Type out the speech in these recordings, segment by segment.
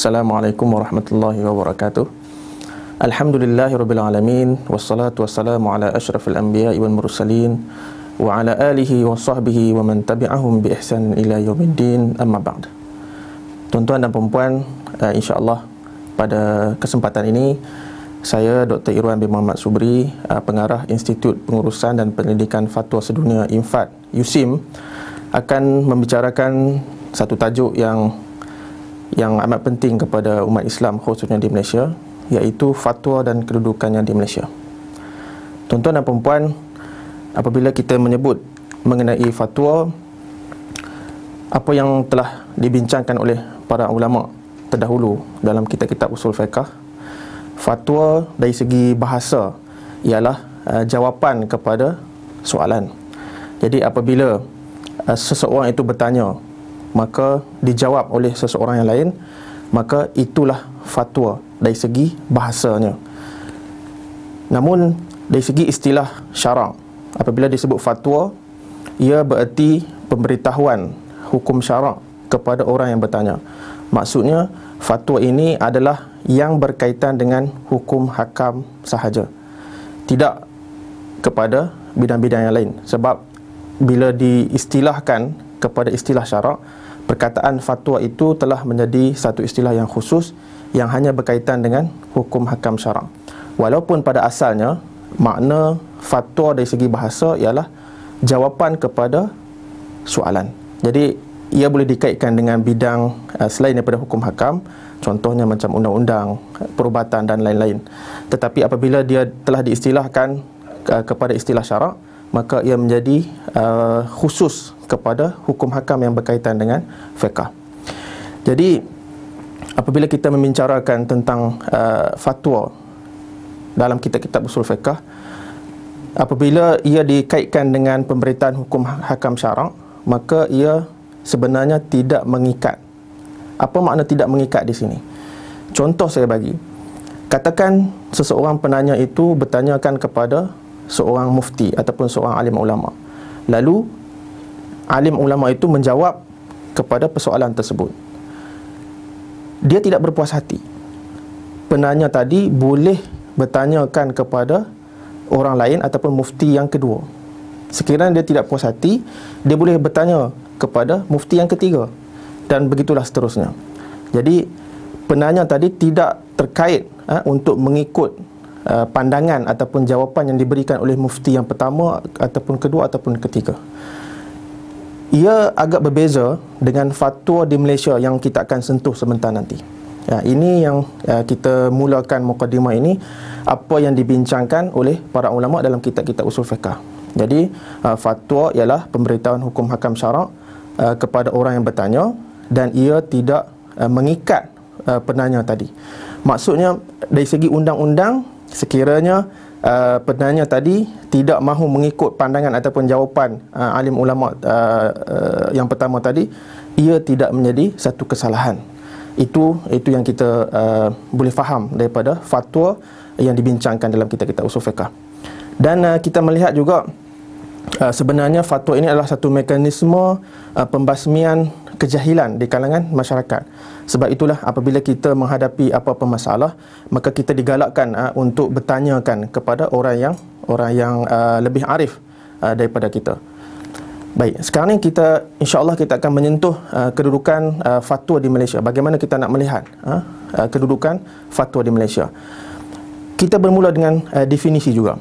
Assalamualaikum warahmatullahi wabarakatuh Alhamdulillahi rabbil alamin Wassalatu wassalamu ala ashrafil anbiya wal mursalin Wa ala alihi wa sahbihi wa man tabi'ahum bi ihsan ila yawmiddin amma ba'd Tuan-tuan dan perempuan uh, eh, InsyaAllah pada kesempatan ini Saya Dr. Irwan bin Muhammad Subri uh, Pengarah Institut Pengurusan dan Penyelidikan Fatwa Sedunia INFAT USIM Akan membicarakan satu tajuk yang yang amat penting kepada umat Islam khususnya di Malaysia iaitu fatwa dan kedudukannya di Malaysia. Tuan-tuan dan puan apabila kita menyebut mengenai fatwa apa yang telah dibincangkan oleh para ulama terdahulu dalam kitab-kitab usul fiqh, fatwa dari segi bahasa ialah uh, jawapan kepada soalan. Jadi apabila uh, seseorang itu bertanya maka dijawab oleh seseorang yang lain maka itulah fatwa dari segi bahasanya namun dari segi istilah syarak apabila disebut fatwa ia bererti pemberitahuan hukum syarak kepada orang yang bertanya maksudnya fatwa ini adalah yang berkaitan dengan hukum hakam sahaja tidak kepada bidang-bidang yang lain sebab bila diistilahkan kepada istilah syarak perkataan fatwa itu telah menjadi satu istilah yang khusus yang hanya berkaitan dengan hukum hakam syarak. Walaupun pada asalnya makna fatwa dari segi bahasa ialah jawapan kepada soalan. Jadi ia boleh dikaitkan dengan bidang uh, selain daripada hukum hakam, contohnya macam undang-undang, perubatan dan lain-lain. Tetapi apabila dia telah diistilahkan uh, kepada istilah syarak, maka ia menjadi uh, khusus kepada hukum hakam yang berkaitan dengan fiqh. Jadi apabila kita membincangkan tentang uh, fatwa dalam kitab-kitab usul fiqh apabila ia dikaitkan dengan pemberitaan hukum hakam syarak maka ia sebenarnya tidak mengikat. Apa makna tidak mengikat di sini? Contoh saya bagi. Katakan seseorang penanya itu bertanyakan kepada seorang mufti ataupun seorang alim ulama. Lalu alim ulama itu menjawab kepada persoalan tersebut. Dia tidak berpuas hati. Penanya tadi boleh bertanyakan kepada orang lain ataupun mufti yang kedua. Sekiranya dia tidak puas hati, dia boleh bertanya kepada mufti yang ketiga dan begitulah seterusnya. Jadi penanya tadi tidak terkait eh, untuk mengikut eh, pandangan ataupun jawapan yang diberikan oleh mufti yang pertama ataupun kedua ataupun ketiga ia agak berbeza dengan fatwa di Malaysia yang kita akan sentuh sebentar nanti. Ya, ini yang ya, kita mulakan mukadimah ini apa yang dibincangkan oleh para ulama dalam kitab-kitab usul fiqh. Jadi uh, fatwa ialah pemberitahuan hukum hakam syarak uh, kepada orang yang bertanya dan ia tidak uh, mengikat uh, penanya tadi. Maksudnya dari segi undang-undang sekiranya uh, penanya tadi tidak mahu mengikut pandangan ataupun jawapan uh, alim ulama uh, uh, yang pertama tadi ia tidak menjadi satu kesalahan itu itu yang kita uh, boleh faham daripada fatwa yang dibincangkan dalam kita kita usul fiqh dan uh, kita melihat juga uh, sebenarnya fatwa ini adalah satu mekanisme uh, pembasmian kejahilan di kalangan masyarakat. Sebab itulah apabila kita menghadapi apa-apa masalah, maka kita digalakkan uh, untuk bertanyakan kepada orang yang orang yang uh, lebih arif uh, daripada kita. Baik, sekarang ni kita insya-Allah kita akan menyentuh uh, kedudukan uh, fatwa di Malaysia. Bagaimana kita nak melihat uh, uh, kedudukan fatwa di Malaysia? Kita bermula dengan uh, definisi juga.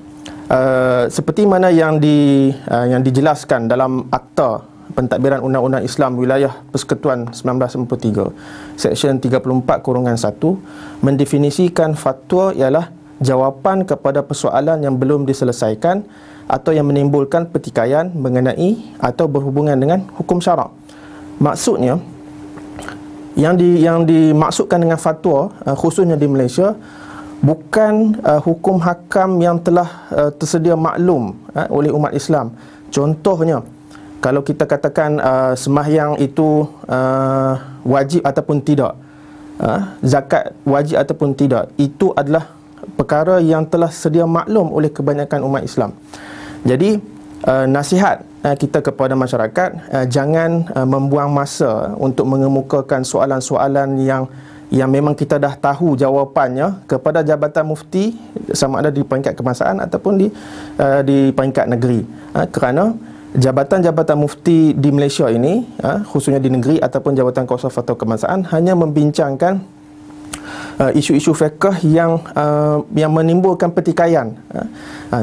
Uh, seperti mana yang di uh, yang dijelaskan dalam akta pentadbiran undang-undang Islam wilayah Persekutuan 1943 Seksyen 34 kurungan 1 mendefinisikan fatwa ialah jawapan kepada persoalan yang belum diselesaikan atau yang menimbulkan pertikaian mengenai atau berhubungan dengan hukum syarak. Maksudnya yang di yang dimaksudkan dengan fatwa eh, khususnya di Malaysia bukan uh, hukum hakam yang telah uh, tersedia maklum uh, oleh umat Islam. Contohnya, kalau kita katakan uh, semahyang itu uh, wajib ataupun tidak uh, zakat wajib ataupun tidak itu adalah perkara yang telah sedia maklum oleh kebanyakan umat Islam jadi uh, nasihat uh, kita kepada masyarakat uh, jangan uh, membuang masa untuk mengemukakan soalan-soalan yang yang memang kita dah tahu jawapannya kepada jabatan mufti sama ada di peringkat kebangsaan ataupun di uh, di peringkat negeri uh, kerana jabatan-jabatan mufti di Malaysia ini ah, khususnya di negeri ataupun jabatan kuasa fatwa kebangsaan hanya membincangkan ah, isu-isu fiqh yang ah, yang menimbulkan pertikaian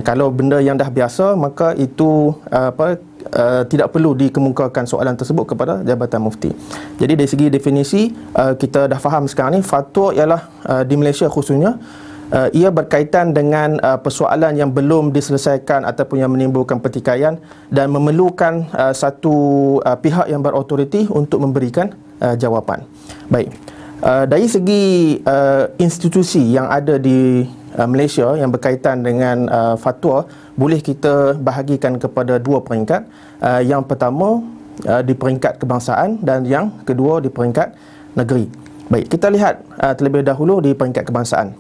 kalau benda yang dah biasa maka itu apa Uh, tidak perlu dikemukakan soalan tersebut kepada jabatan mufti. Jadi dari segi definisi uh, kita dah faham sekarang ni fatwa ialah uh, di Malaysia khususnya uh, Uh, ia berkaitan dengan uh, persoalan yang belum diselesaikan ataupun yang menimbulkan pertikaian dan memerlukan uh, satu uh, pihak yang berautoriti untuk memberikan uh, jawapan. Baik. Uh, dari segi uh, institusi yang ada di uh, Malaysia yang berkaitan dengan uh, fatwa boleh kita bahagikan kepada dua peringkat. Uh, yang pertama uh, di peringkat kebangsaan dan yang kedua di peringkat negeri. Baik, kita lihat uh, terlebih dahulu di peringkat kebangsaan.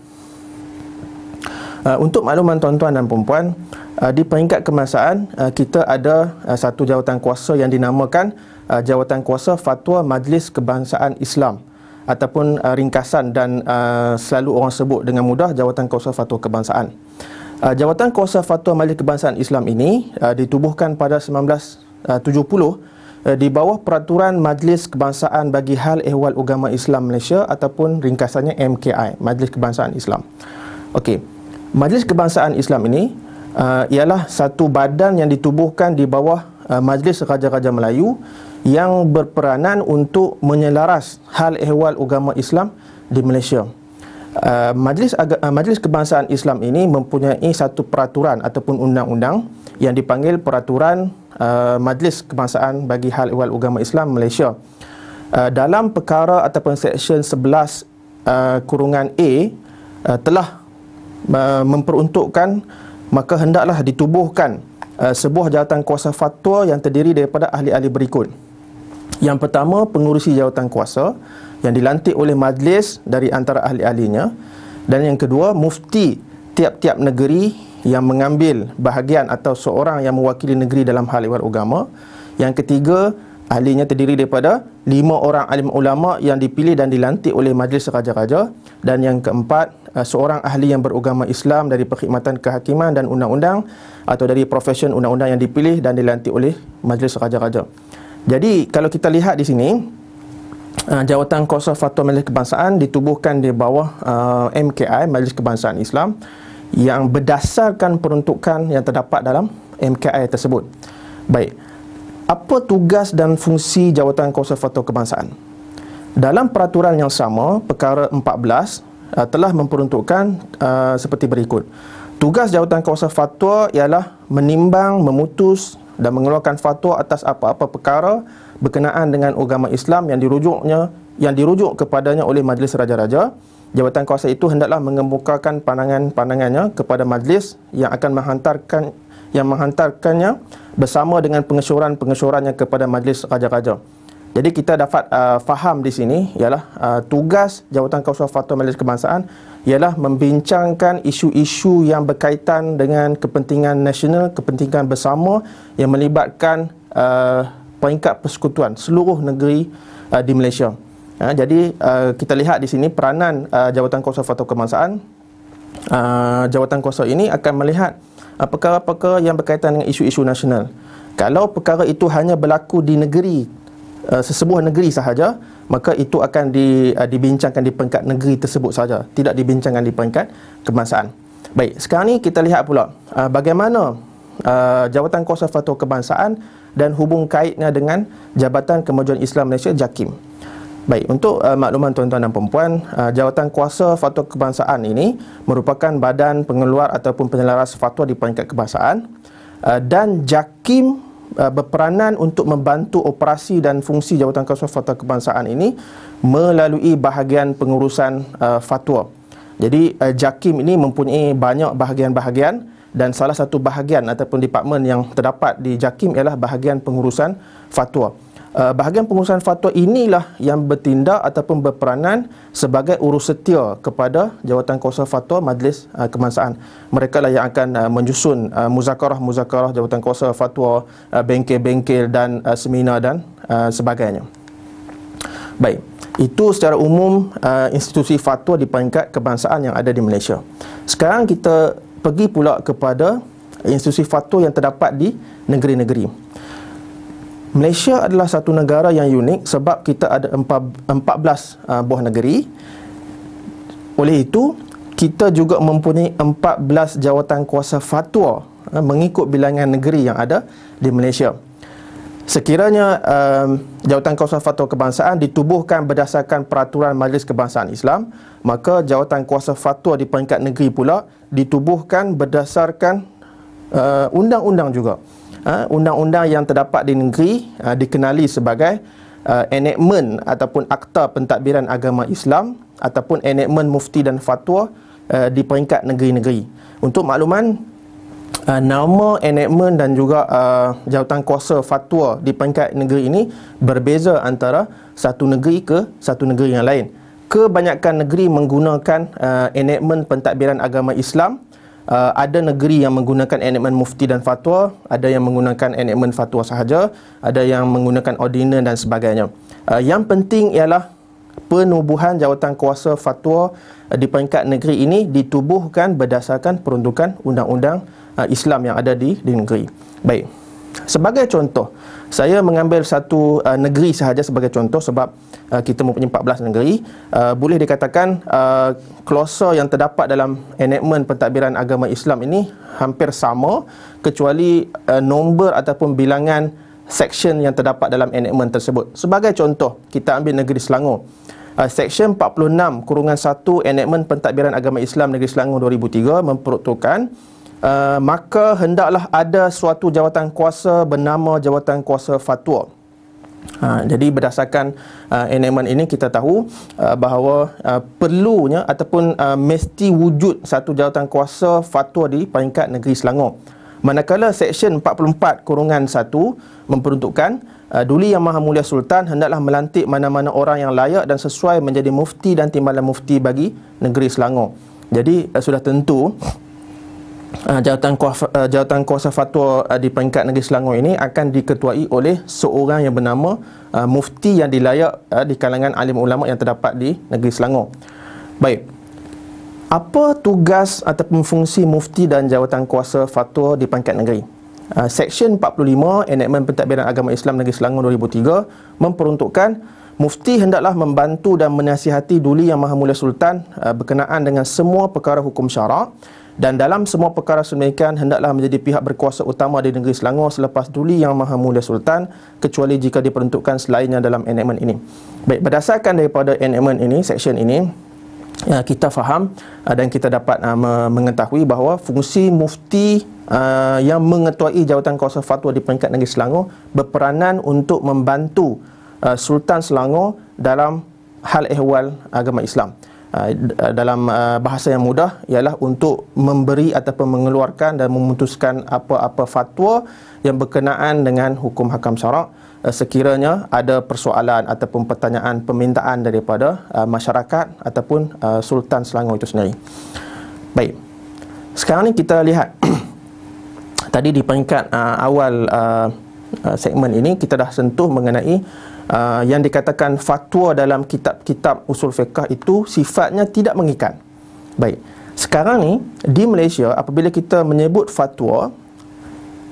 Uh, untuk makluman tuan-tuan dan puan uh, di peringkat kemasaan uh, kita ada uh, satu jawatan kuasa yang dinamakan uh, jawatan kuasa Fatwa Majlis Kebangsaan Islam ataupun uh, ringkasan dan uh, selalu orang sebut dengan mudah jawatan kuasa Fatwa Kebangsaan. Uh, jawatan kuasa Fatwa Majlis Kebangsaan Islam ini uh, ditubuhkan pada 1970 uh, uh, di bawah peraturan Majlis Kebangsaan bagi Hal Ehwal Agama Islam Malaysia ataupun ringkasannya MKI Majlis Kebangsaan Islam. Okey. Majlis Kebangsaan Islam ini uh, ialah satu badan yang ditubuhkan di bawah uh, Majlis Raja-Raja Melayu yang berperanan untuk menyelaras hal ehwal agama Islam di Malaysia. Uh, Majlis, uh, Majlis Kebangsaan Islam ini mempunyai satu peraturan ataupun undang-undang yang dipanggil Peraturan uh, Majlis Kebangsaan bagi Hal Ehwal Agama Islam Malaysia. Uh, dalam perkara ataupun seksyen 11 uh, kurungan A uh, telah Uh, memperuntukkan maka hendaklah ditubuhkan uh, sebuah jawatan kuasa fatwa yang terdiri daripada ahli-ahli berikut. Yang pertama pengurusi jawatan kuasa yang dilantik oleh majlis dari antara ahli-ahlinya dan yang kedua mufti tiap-tiap negeri yang mengambil bahagian atau seorang yang mewakili negeri dalam hal ehwal agama. Yang ketiga ahlinya terdiri daripada lima orang alim ulama yang dipilih dan dilantik oleh majlis raja-raja dan yang keempat eh, seorang ahli yang beragama Islam dari perkhidmatan kehakiman dan undang-undang atau dari profesion undang-undang yang dipilih dan dilantik oleh majlis raja-raja. Jadi kalau kita lihat di sini eh, jawatan kuasa fatwa majlis kebangsaan ditubuhkan di bawah eh, MKI Majlis Kebangsaan Islam yang berdasarkan peruntukan yang terdapat dalam MKI tersebut. Baik apa tugas dan fungsi jawatan fatwa kebangsaan? Dalam peraturan yang sama, perkara 14 uh, telah memperuntukkan uh, seperti berikut. Tugas jawatan fatwa ialah menimbang, memutus dan mengeluarkan fatwa atas apa-apa perkara berkenaan dengan agama Islam yang dirujuknya yang dirujuk kepadanya oleh majlis raja-raja. Jawatan kuasa itu hendaklah mengemukakan pandangan-pandangannya kepada majlis yang akan menghantarkan yang menghantarkannya bersama dengan pengesyoran-pengesyorannya kepada majlis raja-raja. Jadi kita dapat uh, faham di sini ialah uh, tugas jawatan kawasan fatwa majlis kebangsaan ialah membincangkan isu-isu yang berkaitan dengan kepentingan nasional, kepentingan bersama yang melibatkan uh, peringkat persekutuan seluruh negeri uh, di Malaysia. Ha, jadi uh, kita lihat di sini peranan uh, jawatan kawasan fatwa kebangsaan uh, jawatan kuasa ini akan melihat uh, uh, perkara-perkara yang berkaitan dengan isu-isu nasional. Kalau perkara itu hanya berlaku di negeri uh, sesebuah negeri sahaja, maka itu akan di, uh, dibincangkan di peringkat negeri tersebut sahaja, tidak dibincangkan di peringkat kebangsaan. Baik, sekarang ni kita lihat pula uh, bagaimana uh, jawatan kuasa fatwa kebangsaan dan hubung kaitnya dengan Jabatan Kemajuan Islam Malaysia JAKIM. Baik, untuk uh, makluman tuan-tuan dan puan-puan, uh, jawatan kuasa fatwa kebangsaan ini merupakan badan pengeluar ataupun penyelaras fatwa di peringkat kebangsaan uh, dan JAKIM uh, berperanan untuk membantu operasi dan fungsi jawatan kuasa fatwa kebangsaan ini melalui bahagian pengurusan uh, fatwa. Jadi uh, JAKIM ini mempunyai banyak bahagian-bahagian dan salah satu bahagian ataupun departemen yang terdapat di JAKIM ialah bahagian pengurusan fatwa. Uh, bahagian pengurusan fatwa inilah yang bertindak ataupun berperanan sebagai urus setia kepada jawatan kuasa fatwa majlis uh, kebangsaan. Mereka lah yang akan uh, menyusun muzakarah-muzakarah jawatan kuasa fatwa, bengkel-bengkel dan seminar dan sebagainya. Baik, itu secara umum institusi fatwa di peringkat kebangsaan yang ada di Malaysia. Sekarang kita pergi pula kepada institusi fatwa yang terdapat di negeri-negeri. Malaysia adalah satu negara yang unik sebab kita ada 14 belas uh, buah negeri. Oleh itu, kita juga mempunyai 14 jawatan kuasa fatwa uh, mengikut bilangan negeri yang ada di Malaysia. Sekiranya uh, jawatan kuasa fatwa kebangsaan ditubuhkan berdasarkan peraturan Majlis Kebangsaan Islam, maka jawatan kuasa fatwa di peringkat negeri pula ditubuhkan berdasarkan uh, undang-undang juga. Ha, undang-undang yang terdapat di negeri ha, dikenali sebagai ha, enactment ataupun akta pentadbiran agama Islam ataupun enactment mufti dan fatwa di peringkat negeri-negeri. Untuk makluman nama enactment dan juga jawatan kuasa fatwa di peringkat negeri ini berbeza antara satu negeri ke satu negeri yang lain. Kebanyakan negeri menggunakan enactment pentadbiran agama Islam uh, ada negeri yang menggunakan enakmen mufti dan fatwa, ada yang menggunakan enakmen fatwa sahaja, ada yang menggunakan ordinan dan sebagainya. Uh, yang penting ialah penubuhan jawatan kuasa fatwa uh, di peringkat negeri ini ditubuhkan berdasarkan peruntukan undang-undang uh, Islam yang ada di, di negeri. Baik. Sebagai contoh, saya mengambil satu uh, negeri sahaja sebagai contoh sebab uh, kita mempunyai 14 negeri. Uh, boleh dikatakan uh, klausa yang terdapat dalam enactment pentadbiran agama Islam ini hampir sama kecuali uh, nombor ataupun bilangan section yang terdapat dalam enactment tersebut. Sebagai contoh, kita ambil negeri Selangor. Uh, Seksyen 46 kurungan 1 enactment pentadbiran agama Islam negeri Selangor 2003 memperuntukkan Uh, maka hendaklah ada suatu jawatan kuasa bernama jawatan kuasa fatwa. Ha, jadi berdasarkan uh, eh, enemen ini kita tahu uh, bahawa uh, perlunya ataupun uh, mesti wujud satu jawatan kuasa fatwa di peringkat negeri Selangor. Manakala Seksyen 44 Kurungan 1 memperuntukkan uh, Duli Yang Maha Mulia Sultan hendaklah melantik mana-mana orang yang layak dan sesuai menjadi mufti dan timbalan mufti bagi negeri Selangor. Jadi uh, sudah tentu uh, jawatan, kuasa, uh, jawatan kuasa fatwa uh, di peringkat negeri Selangor ini akan diketuai oleh seorang yang bernama uh, mufti yang dilayak uh, di kalangan alim ulama yang terdapat di negeri Selangor. Baik. Apa tugas ataupun fungsi mufti dan jawatan kuasa fatwa di peringkat negeri? Uh, Seksyen 45 Enakmen Pentadbiran Agama Islam Negeri Selangor 2003 memperuntukkan Mufti hendaklah membantu dan menasihati Duli Yang Maha Mulia Sultan uh, berkenaan dengan semua perkara hukum syarak dan dalam semua perkara semekan hendaklah menjadi pihak berkuasa utama di negeri Selangor selepas duli Yang Maha Mulia Sultan kecuali jika diperuntukkan selainnya dalam enactment ini. Baik berdasarkan daripada enactment ini section ini ya, kita faham ah, dan kita dapat ah, mengetahui bahawa fungsi mufti ah, yang mengetuai jawatan kuasa fatwa di peringkat negeri Selangor berperanan untuk membantu Sultan Selangor dalam hal ehwal agama Islam. Ah, ah, dalam ah, bahasa yang mudah ialah untuk memberi ataupun mengeluarkan dan memutuskan apa-apa fatwa yang berkenaan dengan hukum hakam syarak sekiranya ada persoalan ataupun pertanyaan permintaan daripada masyarakat ataupun Sultan Selangor itu sendiri. Baik. Sekarang ni kita lihat tadi di peringkat awal segmen ini kita dah sentuh mengenai Ah, yang dikatakan fatwa dalam kitab-kitab usul fiqah itu sifatnya tidak mengikat. Baik. Sekarang ni di Malaysia apabila kita menyebut fatwa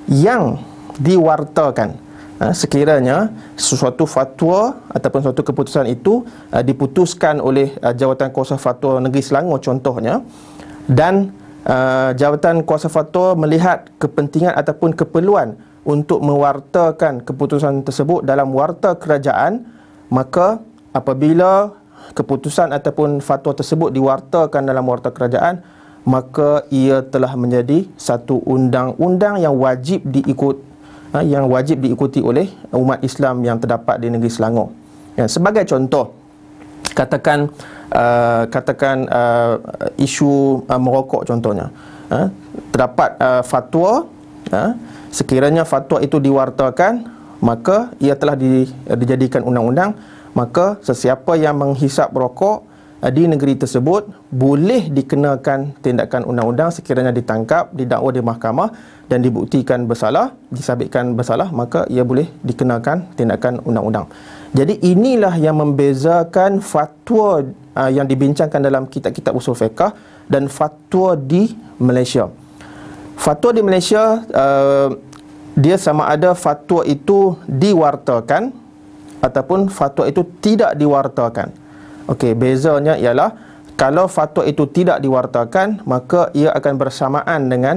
yang diwartakan ah, sekiranya sesuatu fatwa ataupun suatu keputusan itu ah, diputuskan oleh jawatan kuasa fatwa negeri Selangor contohnya dan jawatan kuasa fatwa melihat kepentingan ataupun keperluan untuk mewartakan keputusan tersebut dalam warta kerajaan, maka apabila keputusan ataupun fatwa tersebut diwartakan dalam warta kerajaan, maka ia telah menjadi satu undang-undang yang wajib diikut ha, yang wajib diikuti oleh umat Islam yang terdapat di negeri Selangor. Ya, sebagai contoh, katakan uh, katakan uh, isu uh, merokok contohnya. Uh, terdapat uh, fatwa uh, sekiranya fatwa itu diwartakan maka ia telah di, dijadikan undang-undang maka sesiapa yang menghisap rokok eh, di negeri tersebut boleh dikenakan tindakan undang-undang sekiranya ditangkap, didakwa di mahkamah dan dibuktikan bersalah, disabitkan bersalah maka ia boleh dikenakan tindakan undang-undang. Jadi inilah yang membezakan fatwa uh, yang dibincangkan dalam kitab-kitab usul fiqah dan fatwa di Malaysia. Fatwa di Malaysia uh, dia sama ada fatwa itu diwartakan ataupun fatwa itu tidak diwartakan. Okey, bezanya ialah kalau fatwa itu tidak diwartakan maka ia akan bersamaan dengan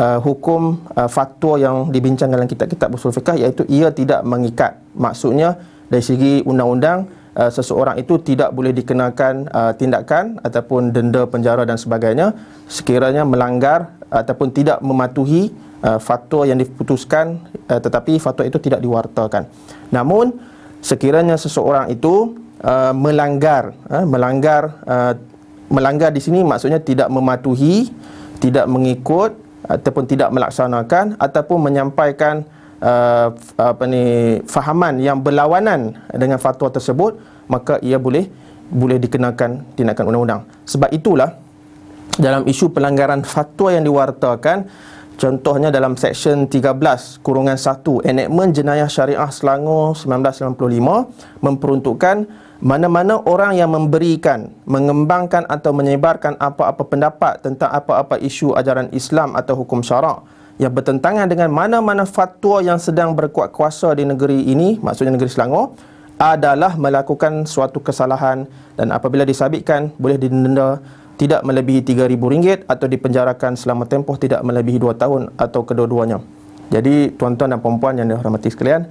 uh, hukum uh, fatwa yang dibincangkan dalam kitab-kitab usul fiqah iaitu ia tidak mengikat. Maksudnya dari segi undang-undang Uh, seseorang itu tidak boleh dikenakan uh, tindakan ataupun denda penjara dan sebagainya sekiranya melanggar ataupun tidak mematuhi uh, fatwa yang diputuskan uh, tetapi fatwa itu tidak diwartakan. Namun sekiranya seseorang itu uh, melanggar uh, melanggar uh, melanggar di sini maksudnya tidak mematuhi, tidak mengikut ataupun tidak melaksanakan ataupun menyampaikan uh, apa ni fahaman yang berlawanan dengan fatwa tersebut maka ia boleh boleh dikenakan tindakan undang-undang sebab itulah dalam isu pelanggaran fatwa yang diwartakan contohnya dalam section 13 kurungan 1 enactment jenayah syariah Selangor 1995 memperuntukkan mana-mana orang yang memberikan, mengembangkan atau menyebarkan apa-apa pendapat tentang apa-apa isu ajaran Islam atau hukum syarak yang bertentangan dengan mana-mana fatwa yang sedang berkuat kuasa di negeri ini, maksudnya negeri Selangor, adalah melakukan suatu kesalahan dan apabila disabitkan boleh didenda tidak melebihi RM3,000 atau dipenjarakan selama tempoh tidak melebihi 2 tahun atau kedua-duanya. Jadi tuan-tuan dan puan-puan yang dihormati sekalian,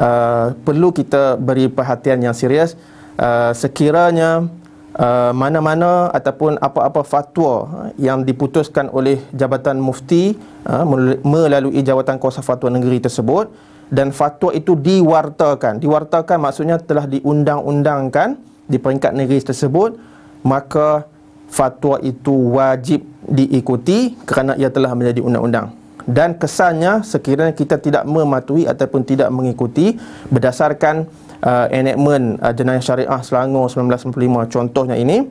uh, perlu kita beri perhatian yang serius uh, sekiranya Uh, mana-mana uh, ataupun apa-apa fatwa uh, yang diputuskan oleh Jabatan Mufti uh, melalui jabatan Kuasa Fatwa Negeri tersebut dan fatwa itu diwartakan. Diwartakan maksudnya telah diundang-undangkan di peringkat negeri tersebut, maka fatwa itu wajib diikuti kerana ia telah menjadi undang-undang. Dan kesannya sekiranya kita tidak mematuhi ataupun tidak mengikuti berdasarkan uh, enactment uh, jenayah syariah Selangor 1995 contohnya ini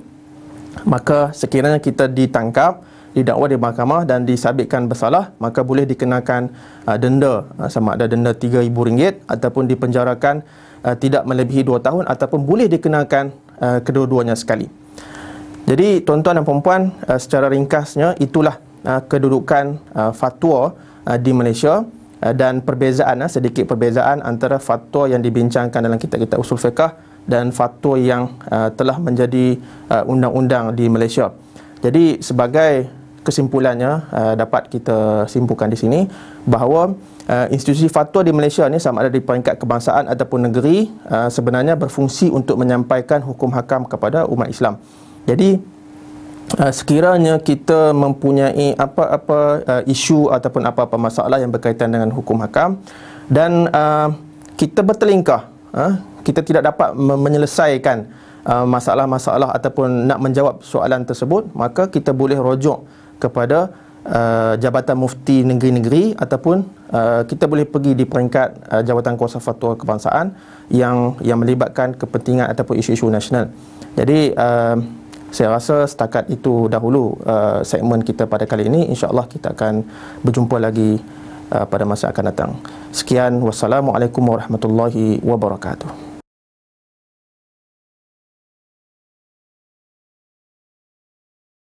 maka sekiranya kita ditangkap didakwa di mahkamah dan disabitkan bersalah maka boleh dikenakan uh, denda uh, sama ada denda RM3000 ataupun dipenjarakan uh, tidak melebihi 2 tahun ataupun boleh dikenakan uh, kedua-duanya sekali jadi tuan-tuan dan puan-puan uh, secara ringkasnya itulah uh, kedudukan uh, fatwa di Malaysia Eh, dan perbezaan eh, sedikit perbezaan antara fatwa yang dibincangkan dalam kitab-kitab usul fiqah dan fatwa yang eh, telah menjadi undang-undang di Malaysia. Jadi sebagai kesimpulannya dapat kita simpulkan di sini bahawa institusi fatwa di Malaysia ni sama ada di peringkat kebangsaan ataupun negeri sebenarnya berfungsi untuk menyampaikan hukum hakam kepada umat Islam. Jadi uh, sekiranya kita mempunyai apa-apa uh, ah, isu ataupun apa-apa masalah yang berkaitan dengan hukum hakam dan uh, kita bertelingkah uh, kita tidak dapat menyelesaikan uh, masalah-masalah ataupun nak menjawab soalan tersebut maka kita boleh rojok kepada Uh, Jabatan Mufti Negeri-Negeri ataupun uh, kita boleh pergi di peringkat uh, Jabatan Kuasa Fatwa Kebangsaan yang yang melibatkan kepentingan ataupun isu-isu nasional. Jadi uh, saya rasa setakat itu dahulu uh, segmen kita pada kali ini insyaallah kita akan berjumpa lagi uh, pada masa akan datang sekian wassalamualaikum warahmatullahi wabarakatuh